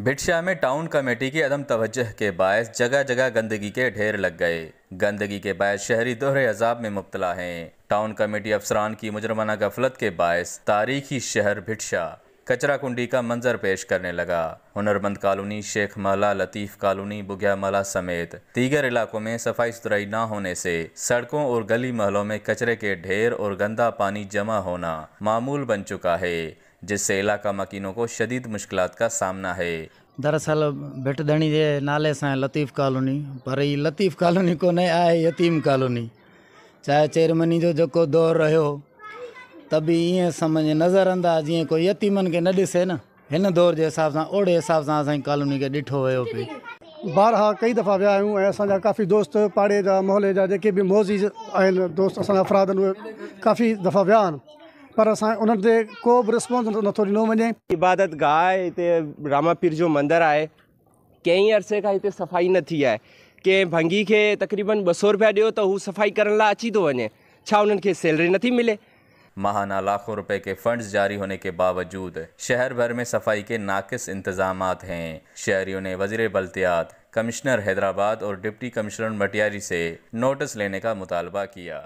बिटशाह में town committee की अदम तवज्जह के बायस जगह जगह गंदगी के ढेर लग गए गंदगी के बायस शहरी दोहरे अजाब में मुबतला हैं टाउन कमेटी अफसरान की मुजरमाना गफलत के बायस तारीखी शहर भिटशा कचरा कुंडी का मंजर पेश करने लगा हुनरमंद कॉलोनी शेख माला लतीफ़ कॉलोनी बुग्या माला समेत दीगर इलाकों में सफाई सुथराई न होने से सड़कों और गली महलों में कचरे के ढेर और गंदा पानी जमा होना मामूल बन चुका है जिससे इलाका मकीनों को शदीद मुश्किल का सामना है दरअसल भेटदणी के नाले से लतीफ़ कॉलोनी पर हीअ लतीफ़ कॉलोनी को यतीम कॉलोनी चाहे चेयरमनी जो जेको दौरु रहियो त बि ईअं सम्झ नज़रअंदाज़ जीअं कोई यतीमन के न ॾिसे न हिन दौर जे हिसाब से ओड़े हिसाब सां असांजी कॉलोनी खे ॾिठो वियो पई ॿारहा कई दफ़ा विया आहियूं काफ़ी दोस्त पाड़े जा मोहले जा जेके बि मौज़ीज़ आहिनि दोस्त असांजा अफ़राद काफ़ी दफ़ा विया पर अस उन को बि रिस्पॉन्स नथो ॾिनो वञे इबादत गाह आहे हिते रामापीर जो मंदिर है कई अरसे का इतने सफ़ाई न थी है कें भंगी के तक़रीबन ब सौ रुपया ॾियो तो हू सफ़ाई कर अची तो वे उन्होंने उन्हनि खे सैलरी नथी मिले महाना लाखों रुपए के फंड्स जारी होने के बावजूद शहर भर में सफाई के नाकस इंतजाम हैं शहरियों ने वजीर बल्तियात कमिश्नर हैदराबाद और डिप्टी कमिश्नर मटियारी से नोटिस लेने का मुतालबा किया